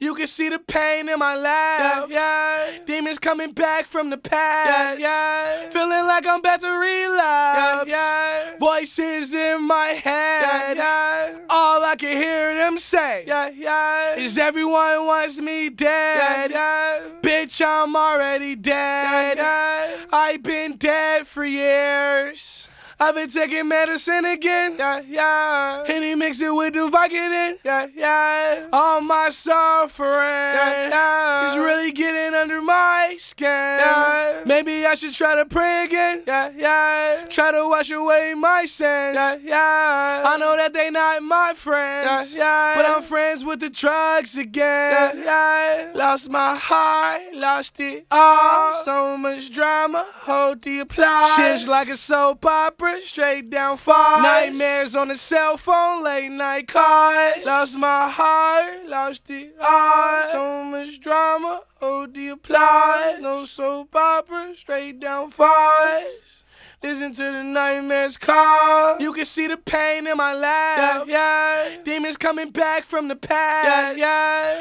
You can see the pain in my life. Yeah, yeah. Demons coming back from the past. Yeah, yeah. Feeling like I'm about to relapse. Yeah, yeah. Voices in my head. Yeah, yeah. All I can hear them say yeah, yeah. is everyone wants me dead. Yeah, yeah. Bitch, I'm already dead. Yeah, yeah. I've been dead for years. I've been taking medicine again, yeah, yeah. And he mixed it with the Vicodin, yeah, yeah. All my suffering, yeah, yeah. is really getting under my skin. Yeah. Maybe I should try to pray again, yeah, yeah. Try to wash away my sins, yeah, yeah. I know that they not my friends, yeah, yeah. But I'm friends with the drugs again, yeah, yeah. Lost my heart, lost it all. Oh. So much drama, hold the applause. Shit's like a soap opera straight down five. Nightmares on the cell phone, late night calls. Lost my heart, lost it all. So much drama, hold oh, the applause. No soap opera, straight down five. Listen to the nightmares call. You can see the pain in my life. Yeah, yeah. Demons coming back from the past. Yeah,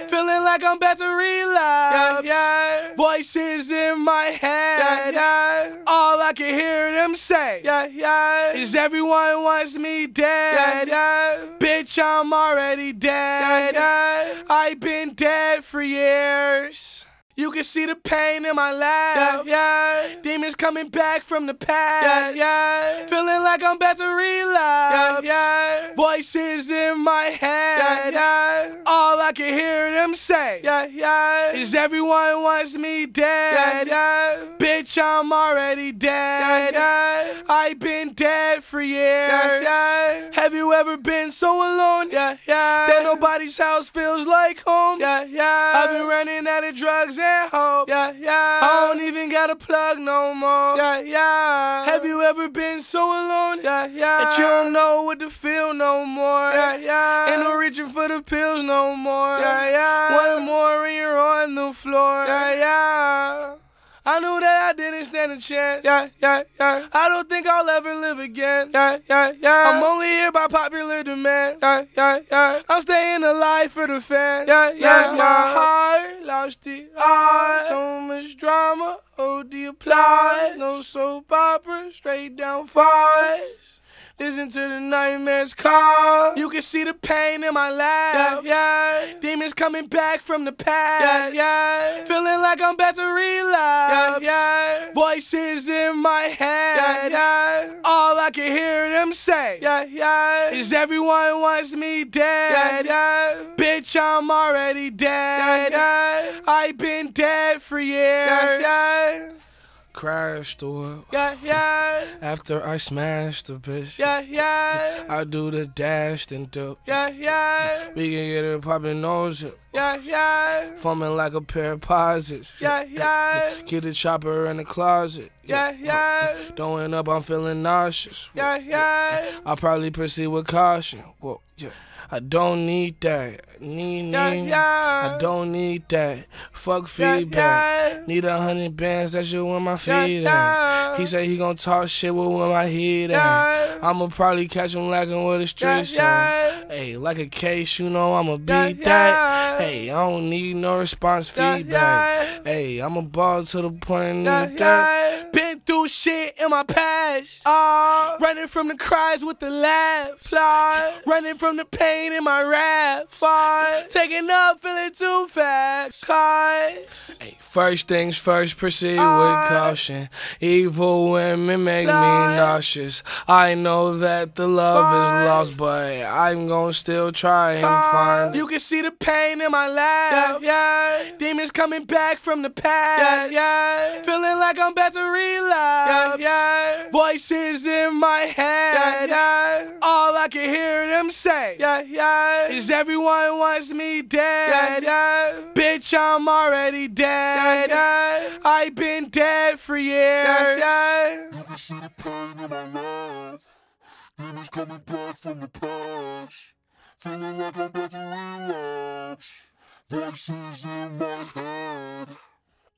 yeah. Feeling like I'm about to relapse. Yeah, yeah. Voices in my head. Yeah, yeah. All I can hear them say. Yeah, yeah. Is everyone wants me dead. Yeah, yeah. Bitch, I'm already dead. Yeah, yeah. I've been dead for years. You can see the pain in my life. Yeah, yeah. Demons coming back from the past. Yeah, yeah. Feeling like I'm about to relapse. Yeah, yeah. Voices in my head. Yeah, yeah. All I can hear them say yeah, yeah. is everyone wants me dead. Yeah, yeah. Bitch, I'm already dead. Yeah, yeah. I've been dead for years. Yeah, yeah. Have you ever been so alone? Yeah, yeah. That nobody's house feels like home. Yeah, yeah. I've been running out of drugs and hope. Yeah, yeah. I don't even got a plug no more. Yeah, yeah. Have you ever been so alone? on. Yeah, yeah. That you don't know what to feel no more. Yeah, yeah. Ain't no reaching for the pills no more. Yeah, yeah. One more and you're on the floor. Yeah, yeah. I knew that I didn't stand a chance. Yeah, yeah, yeah. I don't think I'll ever live again. Yeah, yeah, yeah. I'm only here by popular demand. Yeah, yeah, yeah. I'm staying alive for the fans. Yeah, yeah. Lost yeah. my heart, lost the eye. So much drama, oh the applause. No soap opera, straight down fights. Listen to the nightmares call. You can see the pain in my life. Yeah, yeah. Demons coming back from the past. Yeah, yeah. Feeling like I'm about to relapse. Yeah, yeah. Voices in my head. Yeah, yeah. All I can hear them say. Yeah, yeah. Is everyone wants me dead? Yeah, yeah. Bitch, I'm already dead. Yeah, yeah. I've been dead for years. Yeah, yeah crashed or yeah yeah after I smashed the bitch yeah yeah I do the dash and dope yeah yeah we can get it popping on zip yeah, yeah. Foaming like a pair of posits. Yeah, yeah. Get the chopper in the closet. Yeah, yeah. Don't end up, I'm feeling nauseous. yeah, yeah. I probably proceed with caution. Whoa, yeah. I don't need that. Need, need. Yeah, yeah. I don't need that. Fuck feedback. Yeah, need a hundred bands, that shit where my feet at. He said he gon' talk shit with where my head at. I'ma probably catch him lacking with a street yeah, Hey, like a case, you know I'ma beat that. Hey, Hey, I don't need no response feedback. Hey, I'm a ball to the point. Bitch through shit in my past. Uh, running from the cries with the laugh. Fly. Running from the pain in my rap. Fight. Taking up, feeling too fast. Cause. Hey, first things first, proceed with caution. Evil women make me nauseous. I know that the love is lost, but I'm gonna still try and find it. You can see the pain in my laugh. Yeah, yeah. Demons coming back from the past. yeah. Feeling like I'm about to relapse steps. Yeah, yeah. Voices in my head. Yeah, yeah. All I can hear them say yeah, yeah. is everyone wants me dead. Yeah, yeah. Bitch, I'm already dead. Yeah, yeah. I've been dead for years. Yeah, yeah. Never see the pain in my life. Demons coming back from the past. Feeling like I'm about to relapse. Voices in my head.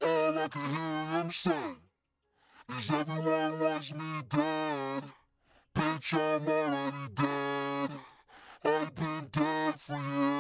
All I can hear them say. Cause everyone wants me dead. Bitch, I'm already dead. I've been dead for years.